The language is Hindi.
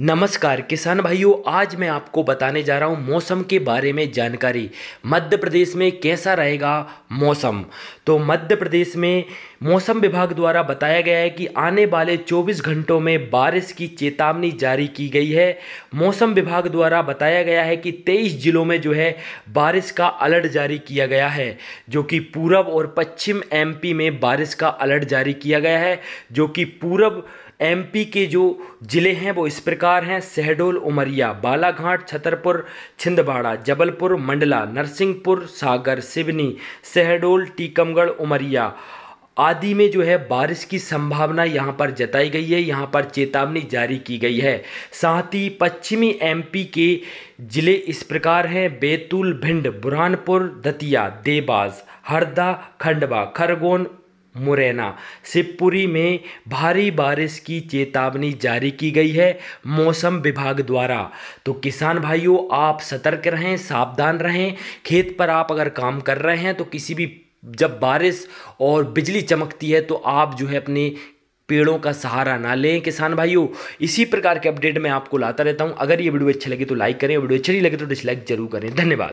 नमस्कार किसान भाइयों आज मैं आपको बताने जा रहा हूँ मौसम के बारे में जानकारी मध्य प्रदेश में कैसा रहेगा मौसम तो मध्य प्रदेश में मौसम विभाग द्वारा बताया गया है कि आने वाले 24 घंटों में बारिश की चेतावनी जारी की गई है मौसम विभाग द्वारा बताया गया है कि 23 जिलों में जो है बारिश का अलर्ट जारी किया गया है जो कि पूरब और पश्चिम एमपी में बारिश का अलर्ट जारी किया गया है जो कि पूरब एमपी के जो ज़िले हैं वो इस प्रकार हैं शहडोल उमरिया बालाघाट छतरपुर छिंदवाड़ा जबलपुर मंडला नरसिंहपुर सागर सिवनी शहडोल टीकमगढ़ उमरिया आदि में जो है बारिश की संभावना यहाँ पर जताई गई है यहाँ पर चेतावनी जारी की गई है साथ ही पश्चिमी एमपी के ज़िले इस प्रकार हैं बैतूल भिंड बुरहानपुर दतिया देवास हरदा खंडवा खरगोन मुरैना शिवपुरी में भारी बारिश की चेतावनी जारी की गई है मौसम विभाग द्वारा तो किसान भाइयों आप सतर्क रहें सावधान रहें खेत पर आप अगर काम कर रहे हैं तो किसी भी जब बारिश और बिजली चमकती है तो आप जो है अपने पेड़ों का सहारा ना लें किसान भाइयों इसी प्रकार के अपडेट मैं आपको लाता रहता हूं अगर ये वीडियो अच्छी लगे तो लाइक करें वीडियो अच्छी नहीं लगे तो डिसलाइक जरूर करें धन्यवाद